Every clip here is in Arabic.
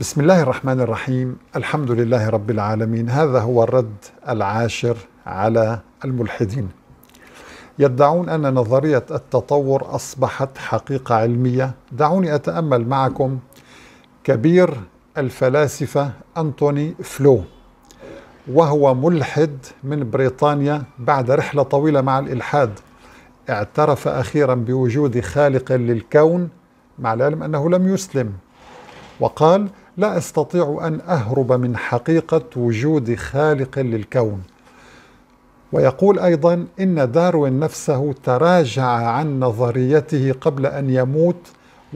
بسم الله الرحمن الرحيم الحمد لله رب العالمين هذا هو الرد العاشر على الملحدين يدعون ان نظريه التطور اصبحت حقيقه علميه دعوني اتامل معكم كبير الفلاسفه انتوني فلو وهو ملحد من بريطانيا بعد رحله طويله مع الالحاد اعترف اخيرا بوجود خالق للكون مع العلم انه لم يسلم وقال لا استطيع ان اهرب من حقيقه وجود خالق للكون ويقول ايضا ان داروين نفسه تراجع عن نظريته قبل ان يموت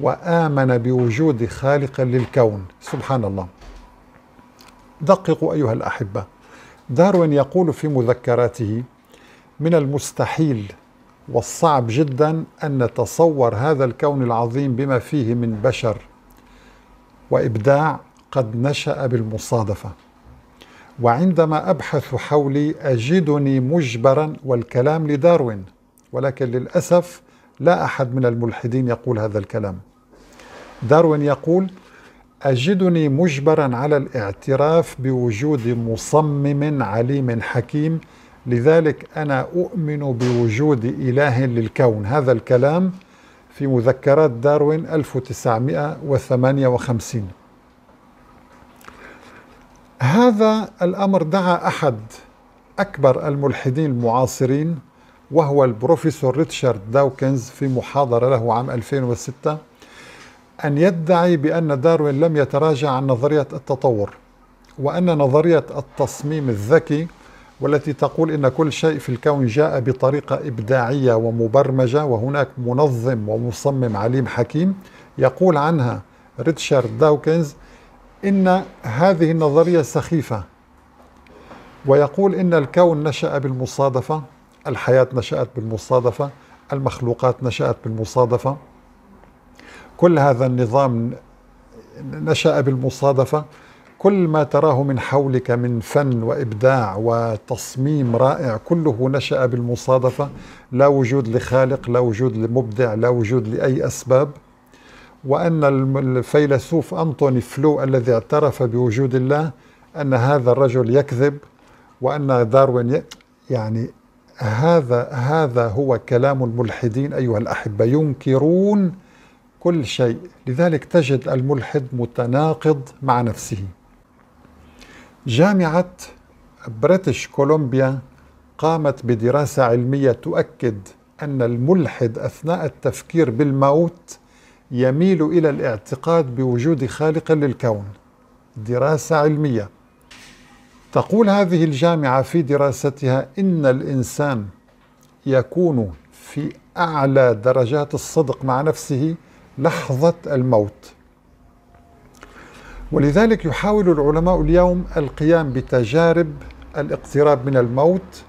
وامن بوجود خالق للكون سبحان الله دققوا ايها الاحبه داروين يقول في مذكراته من المستحيل والصعب جدا ان نتصور هذا الكون العظيم بما فيه من بشر وإبداع قد نشأ بالمصادفة وعندما أبحث حولي أجدني مجبرا والكلام لداروين ولكن للأسف لا أحد من الملحدين يقول هذا الكلام داروين يقول أجدني مجبرا على الاعتراف بوجود مصمم عليم حكيم لذلك أنا أؤمن بوجود إله للكون هذا الكلام في مذكرات داروين 1958 هذا الأمر دعا أحد أكبر الملحدين المعاصرين وهو البروفيسور ريتشارد داوكنز في محاضرة له عام 2006 أن يدعي بأن داروين لم يتراجع عن نظرية التطور وأن نظرية التصميم الذكي والتي تقول ان كل شيء في الكون جاء بطريقه ابداعيه ومبرمجه وهناك منظم ومصمم عليم حكيم يقول عنها ريتشارد داوكنز ان هذه النظريه سخيفه ويقول ان الكون نشا بالمصادفه الحياه نشات بالمصادفه المخلوقات نشات بالمصادفه كل هذا النظام نشا بالمصادفه كل ما تراه من حولك من فن وابداع وتصميم رائع كله نشا بالمصادفه لا وجود لخالق لا وجود لمبدع لا وجود لاي اسباب وان الفيلسوف انطوني فلو الذي اعترف بوجود الله ان هذا الرجل يكذب وان داروين ي... يعني هذا هذا هو كلام الملحدين ايها الاحبه ينكرون كل شيء لذلك تجد الملحد متناقض مع نفسه جامعة بريتش كولومبيا قامت بدراسة علمية تؤكد أن الملحد أثناء التفكير بالموت يميل إلى الاعتقاد بوجود خالق للكون دراسة علمية تقول هذه الجامعة في دراستها إن الإنسان يكون في أعلى درجات الصدق مع نفسه لحظة الموت ولذلك يحاول العلماء اليوم القيام بتجارب الاقتراب من الموت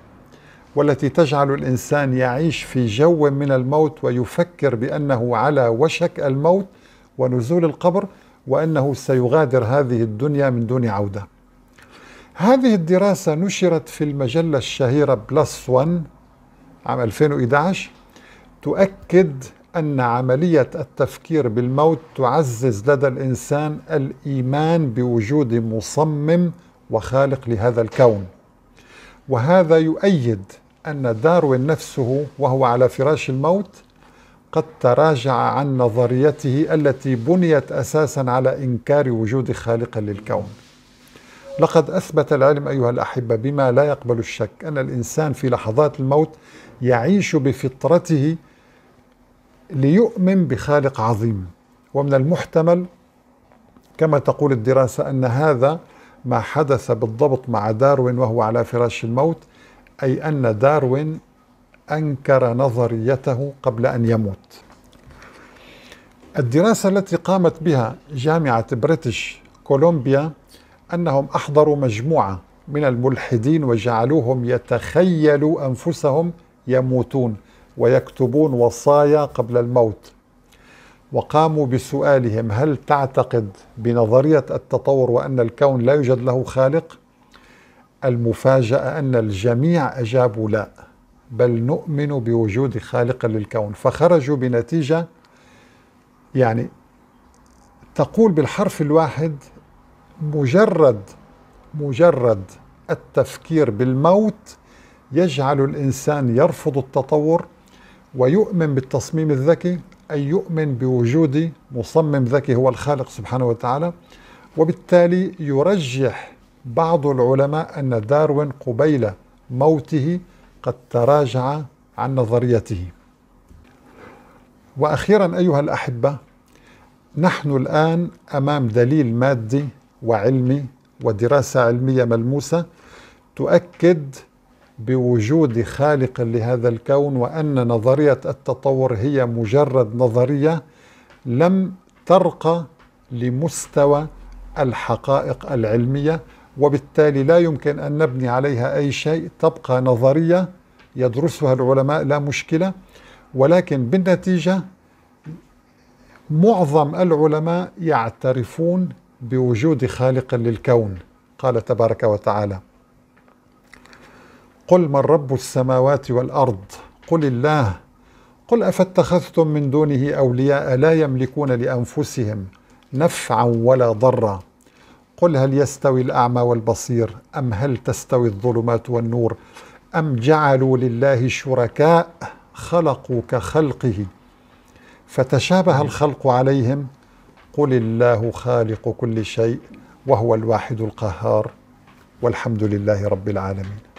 والتي تجعل الانسان يعيش في جو من الموت ويفكر بانه على وشك الموت ونزول القبر وانه سيغادر هذه الدنيا من دون عوده. هذه الدراسه نشرت في المجله الشهيره بلس 1 عام 2011 تؤكد أن عملية التفكير بالموت تعزز لدى الإنسان الإيمان بوجود مصمم وخالق لهذا الكون وهذا يؤيد أن داروين نفسه وهو على فراش الموت قد تراجع عن نظريته التي بنيت أساسا على إنكار وجود خالق للكون لقد أثبت العلم أيها الأحبة بما لا يقبل الشك أن الإنسان في لحظات الموت يعيش بفطرته ليؤمن بخالق عظيم ومن المحتمل كما تقول الدراسة أن هذا ما حدث بالضبط مع داروين وهو على فراش الموت أي أن داروين أنكر نظريته قبل أن يموت الدراسة التي قامت بها جامعة بريتش كولومبيا أنهم أحضروا مجموعة من الملحدين وجعلوهم يتخيلوا أنفسهم يموتون ويكتبون وصايا قبل الموت وقاموا بسؤالهم هل تعتقد بنظريه التطور وان الكون لا يوجد له خالق المفاجاه ان الجميع اجابوا لا بل نؤمن بوجود خالق للكون فخرجوا بنتيجه يعني تقول بالحرف الواحد مجرد مجرد التفكير بالموت يجعل الانسان يرفض التطور ويؤمن بالتصميم الذكي أي يؤمن بوجود مصمم ذكي هو الخالق سبحانه وتعالى وبالتالي يرجح بعض العلماء أن داروين قبيل موته قد تراجع عن نظريته وأخيرا أيها الأحبة نحن الآن أمام دليل مادي وعلمي ودراسة علمية ملموسة تؤكد بوجود خالق لهذا الكون وان نظريه التطور هي مجرد نظريه لم ترقى لمستوى الحقائق العلميه وبالتالي لا يمكن ان نبني عليها اي شيء تبقى نظريه يدرسها العلماء لا مشكله ولكن بالنتيجه معظم العلماء يعترفون بوجود خالق للكون قال تبارك وتعالى قل من رب السماوات والارض قل الله قل افاتخذتم من دونه اولياء لا يملكون لانفسهم نفعا ولا ضرا قل هل يستوي الاعمى والبصير ام هل تستوي الظلمات والنور ام جعلوا لله شركاء خلقوا كخلقه فتشابه الخلق عليهم قل الله خالق كل شيء وهو الواحد القهار والحمد لله رب العالمين